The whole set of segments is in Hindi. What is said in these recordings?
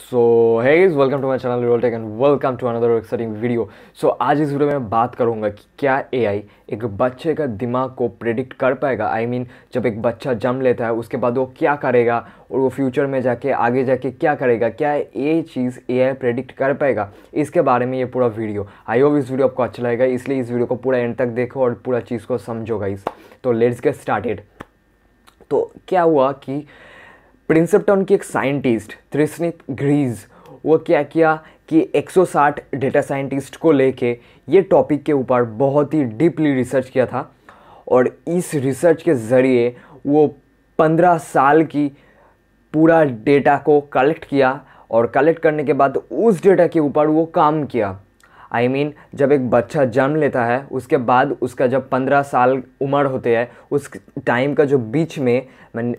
सो है is welcome to my channel Roll Tech and welcome to another exciting video so आज इस वीडियो में बात करूंगा कि क्या एआई एक बच्चे का दिमाग को प्रिडिक्ट कर पाएगा आई I मीन mean, जब एक बच्चा जन्म लेता है उसके बाद वो क्या करेगा और वो फ्यूचर में जाके आगे जाके क्या करेगा क्या ये चीज़ एआई प्रेडिक्ट कर पाएगा इसके बारे में ये पूरा वीडियो आई होप इस वीडियो आपको अच्छा लगेगा इसलिए इस वीडियो को पूरा एंड तक देखो और पूरा चीज़ को समझोगा इस तो लेट्स गेट स्टार्टेड तो क्या हुआ कि टाउन की एक साइंटिस्ट त्रिस्नित ग्रीज वो क्या किया कि 160 डेटा साइंटिस्ट को लेके ये टॉपिक के ऊपर बहुत ही डीपली रिसर्च किया था और इस रिसर्च के ज़रिए वो 15 साल की पूरा डेटा को कलेक्ट किया और कलेक्ट करने के बाद उस डेटा के ऊपर वो काम किया आई I मीन mean, जब एक बच्चा जन्म लेता है उसके बाद उसका जब पंद्रह साल उम्र होते हैं उस टाइम का जो बीच में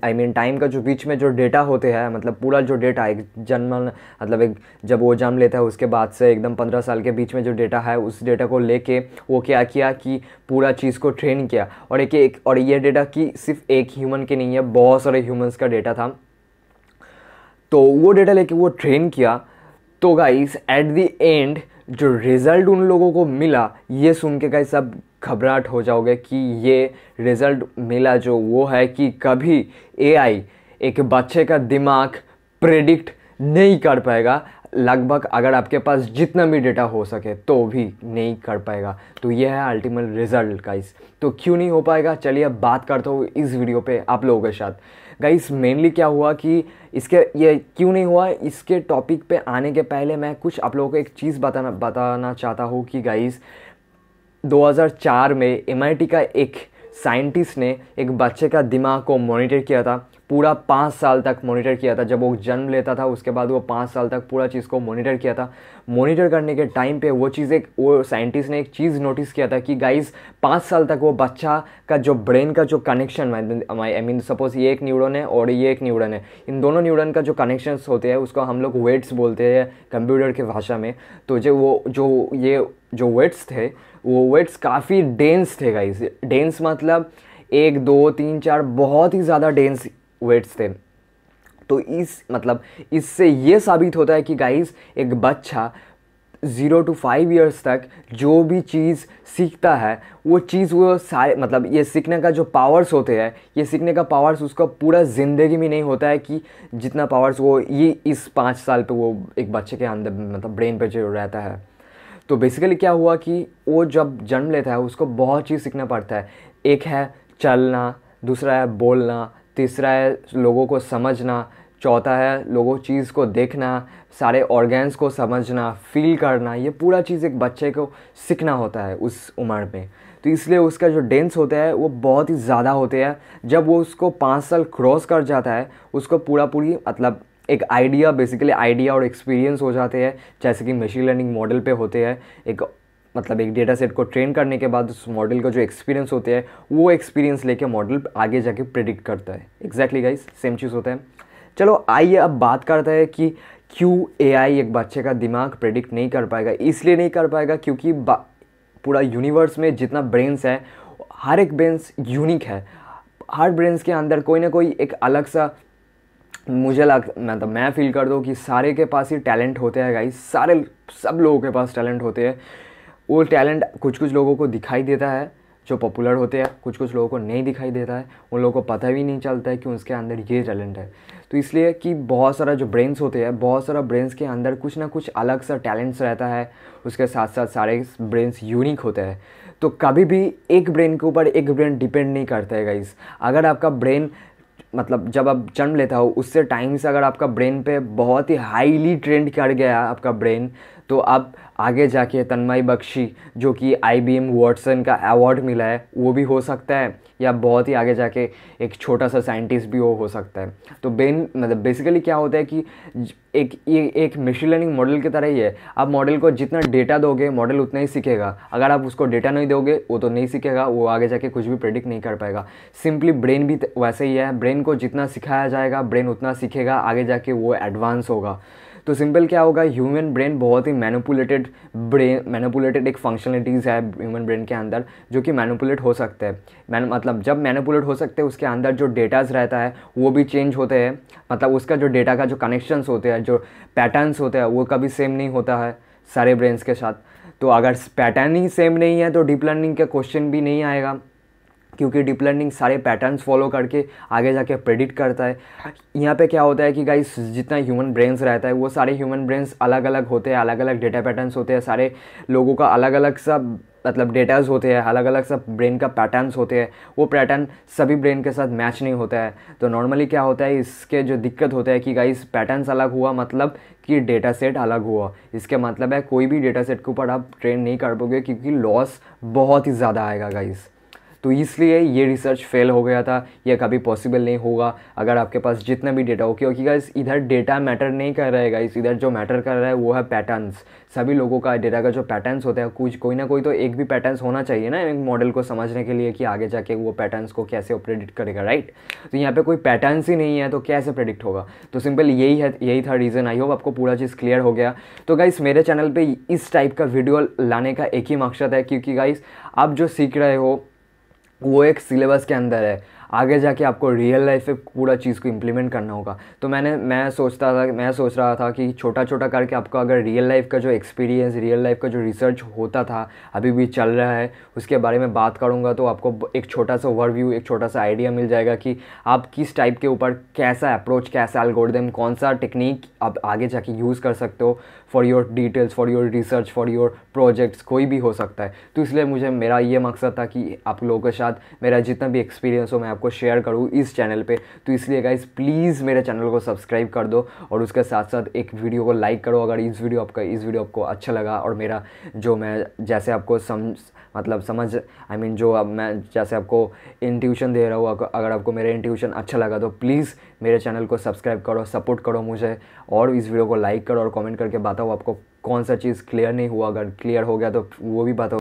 आई मीन टाइम का जो बीच में जो डेटा होते हैं मतलब पूरा जो डेटा एक जन्म मतलब एक जब वो जन्म लेता है उसके बाद से एकदम पंद्रह साल के बीच में जो डेटा है उस डेटा को लेके वो क्या किया कि पूरा चीज़ को ट्रेन किया और एक एक और ये डेटा कि सिर्फ एक ह्यूमन के नहीं है बहुत सारे ह्यूमंस का डेटा था तो वो डेटा लेके वो ट्रेन किया तो गाइस एट द एंड जो रिज़ल्ट उन लोगों को मिला ये सुन के कहीं सब घबराहट हो जाओगे कि ये रिज़ल्ट मिला जो वो है कि कभी एआई एक बच्चे का दिमाग प्रेडिक्ट नहीं कर पाएगा लगभग अगर आपके पास जितना भी डेटा हो सके तो भी नहीं कर पाएगा तो ये है अल्टीमेट रिज़ल्ट का इस तो क्यों नहीं हो पाएगा चलिए अब बात करता हूँ इस वीडियो पे आप लोगों के साथ गाइस मेनली क्या हुआ कि इसके ये क्यों नहीं हुआ इसके टॉपिक पे आने के पहले मैं कुछ आप लोगों को एक चीज़ बताना बताना चाहता हूँ कि गाइस 2004 में एम का एक साइंटिस्ट ने एक बच्चे का दिमाग को मॉनिटर किया था पूरा पाँच साल तक मॉनिटर किया था जब वो जन्म लेता था उसके बाद वो पाँच साल तक पूरा चीज़ को मॉनिटर किया था मॉनिटर करने के टाइम पे वो चीज़ एक वो साइंटिस्ट ने एक चीज़ नोटिस किया था कि गाइस पाँच साल तक वो बच्चा का जो ब्रेन का जो कनेक्शन आई मीन सपोज ये एक न्यूरोन है और ये एक न्यूरॉन है इन दोनों न्यूरॉन का जो कनेक्शन होते हैं उसको हम लोग वेट्स बोलते हैं कंप्यूटर के भाषा में तो जो वो जो ये जो वेट्स थे वो वेट्स काफ़ी डेंस थे गाइस डेंस मतलब एक दो तीन चार बहुत ही ज़्यादा डेंस वेट्स थे तो इस मतलब इससे ये साबित होता है कि गाइस एक बच्चा ज़ीरो टू फाइव इयर्स तक जो भी चीज़ सीखता है वो चीज़ वो सारे मतलब ये सीखने का जो पावर्स होते हैं ये सीखने का पावर्स उसका पूरा ज़िंदगी में नहीं होता है कि जितना पावर्स वो ये इस पाँच साल पे वो एक बच्चे के अंदर मतलब ब्रेन पर जो रहता है तो बेसिकली क्या हुआ कि वो जब जन्म लेता है उसको बहुत चीज़ सीखना पड़ता है एक है चलना दूसरा है बोलना तीसरा है लोगों को समझना चौथा है लोगों चीज़ को देखना सारे ऑर्गेन्स को समझना फील करना ये पूरा चीज़ एक बच्चे को सीखना होता है उस उम्र में तो इसलिए उसका जो डेंस होता है वो बहुत ही ज़्यादा होते हैं जब वो उसको पाँच साल क्रॉस कर जाता है उसको पूरा पूरी मतलब एक आइडिया बेसिकली आइडिया और एक्सपीरियंस हो जाते हैं जैसे कि मशीन लर्निंग मॉडल पे होते हैं एक मतलब एक डेटा सेट को ट्रेन करने के बाद उस मॉडल का जो एक्सपीरियंस होते हैं वो एक्सपीरियंस लेके मॉडल आगे जाके प्रिडिक्ट करता है एग्जैक्टली गाइस सेम चीज़ होता है चलो आइए अब बात करता है कि क्यों ए एक बच्चे का दिमाग प्रिडिक्ट नहीं कर पाएगा इसलिए नहीं कर पाएगा क्योंकि पूरा यूनिवर्स में जितना ब्रेन्स है हर एक ब्रेन्स यूनिक है हर ब्रेन्स के अंदर कोई ना कोई एक अलग सा मुझे लग मतलब मैं फील कर दूँ कि सारे के पास ही टैलेंट होते हैं गाइस सारे सब लोगों के पास टैलेंट होते हैं वो टैलेंट कुछ कुछ लोगों को दिखाई देता है जो पॉपुलर होते हैं कुछ कुछ लोगों को नहीं दिखाई देता है उन लोगों को पता भी नहीं चलता है कि उसके अंदर ये टैलेंट है तो इसलिए कि बहुत सारा जो ब्रेन्स होते हैं बहुत सारा ब्रेन्स के अंदर कुछ ना कुछ अलग सा टैलेंट्स रहता है उसके साथ साथ सारे ब्रेन्स यूनिक होते हैं तो कभी भी एक ब्रेन के ऊपर एक ब्रेन डिपेंड नहीं करता है गाइस अगर आपका ब्रेन मतलब जब आप जन्म लेता हो उससे टाइम से अगर आपका ब्रेन पे बहुत ही हाईली ट्रेंड कर गया आपका ब्रेन तो अब आगे जाके तन्मय बख्शी जो कि आई बी एम वॉटसन का अवार्ड मिला है वो भी हो सकता है या बहुत ही आगे जाके एक छोटा सा साइंटिस्ट भी वो हो सकता है तो बेन मतलब बेसिकली क्या होता है कि एक ये एक मशीन लर्निंग मॉडल की तरह ही है आप मॉडल को जितना डेटा दोगे मॉडल उतना ही सीखेगा अगर आप उसको डेटा नहीं दोगे वो तो नहीं सीखेगा वो आगे जाके कुछ भी प्रेडिक्ट नहीं कर पाएगा सिंपली ब्रेन भी वैसे ही है ब्रेन को जितना सिखाया जाएगा ब्रेन उतना सीखेगा आगे जाके वो एडवांस होगा तो सिंपल क्या होगा ह्यूमन ब्रेन बहुत ही मैनुपुलेटेड ब्रेन मैनुपुलेटेड एक फंक्शनलिटीज़ है ह्यूमन ब्रेन के अंदर जो कि मैनुपुलेट हो सकते हैं मैन मतलब जब मैनुपुलेट हो सकते हैं उसके अंदर जो डेटाज रहता है वो भी चेंज होते हैं मतलब उसका जो डेटा का जो कनेक्शंस होते हैं जो पैटर्न्स होते हैं वो कभी सेम नहीं होता है सारे ब्रेन्स के साथ तो अगर पैटर्न ही सेम नहीं है तो डीप लर्निंग का क्वेश्चन भी नहीं आएगा क्योंकि डीप लर्निंग सारे पैटर्न्स फॉलो करके आगे जाके प्रेडिक्ट करता है यहाँ पे क्या होता है कि गाइस जितना ह्यूमन ब्रेन्स रहता है वो सारे ह्यूमन ब्रेन्स अलग अलग होते हैं अलग अलग डेटा पैटर्न्स होते हैं सारे लोगों का अलग अलग सा मतलब डेटाज होते हैं अलग अलग सब ब्रेन का पैटर्न्स होते हैं वो पैटर्न सभी ब्रेन के साथ मैच नहीं होता है तो नॉर्मली क्या होता है इसके जो दिक्कत होता है कि गाइस पैटर्न्स अलग हुआ मतलब कि डेटा सेट अलग हुआ इसके मतलब है कोई भी डेटा सेट के ऊपर आप ट्रेन नहीं कर पाओगे क्योंकि लॉस बहुत ही ज़्यादा आएगा गाइस तो इसलिए ये रिसर्च फेल हो गया था यह कभी पॉसिबल नहीं होगा अगर आपके पास जितना भी डेटा हो क्योंकि गाइस इधर डेटा मैटर नहीं कर रहा है गाइस इधर जो मैटर कर रहा है वो है पैटर्न्स सभी लोगों का डेटा का जो पैटर्न्स होता है कुछ कोई ना कोई तो एक भी पैटर्न्स होना चाहिए ना एक मॉडल को समझने के लिए कि आगे जाके वो पैटर्न्स को कैसे प्रेडिक्ट करेगा राइट तो यहाँ पे कोई पैटर्न्स ही नहीं है तो कैसे प्रेडिक्ट होगा तो सिंपल यही है यही था रीज़न आई होप आपको पूरा चीज़ क्लियर हो गया तो गाइस मेरे चैनल पर इस टाइप का वीडियो लाने का एक ही मकसद है क्योंकि गाइस आप जो सीख रहे हो वो एक सिलेबस के अंदर है आगे जाके आपको रियल लाइफ में पूरा चीज़ को इम्प्लीमेंट करना होगा तो मैंने मैं सोचता था मैं सोच रहा था कि छोटा छोटा करके आपको अगर रियल लाइफ का जो एक्सपीरियंस रियल लाइफ का जो रिसर्च होता था अभी भी चल रहा है उसके बारे में बात करूँगा तो आपको एक छोटा सा ओवरव्यू एक छोटा सा आइडिया मिल जाएगा कि आप किस टाइप के ऊपर कैसा अप्रोच कैसा एल्गोडम कौन सा टेक्निक आप आगे जाके यूज़ कर सकते हो for your details for your research for your projects कोई भी हो सकता है तो इसलिए मुझे मेरा ये मकसद था कि आप लोगों के साथ मेरा जितना भी एक्सपीरियंस हो मैं आप आपको शेयर करूँ इस चैनल पे तो इसलिए गाइज प्लीज़ मेरे चैनल को सब्सक्राइब कर दो और उसके साथ साथ एक वीडियो को लाइक करो अगर इस वीडियो आपका इस वीडियो आपको अच्छा लगा और मेरा जो मैं जैसे आपको समझ मतलब समझ आई I मीन mean, जो अब मैं जैसे आपको इंट्यूशन दे रहा हूँ अगर आपको मेरा इंट्यूशन अच्छा लगा तो प्लीज़ मेरे चैनल को सब्सक्राइब करो सपोर्ट करो मुझे और इस वीडियो को लाइक करो और कमेंट करके बताओ आपको कौन सा चीज़ क्लियर नहीं हुआ अगर क्लियर हो गया तो वो भी बताओ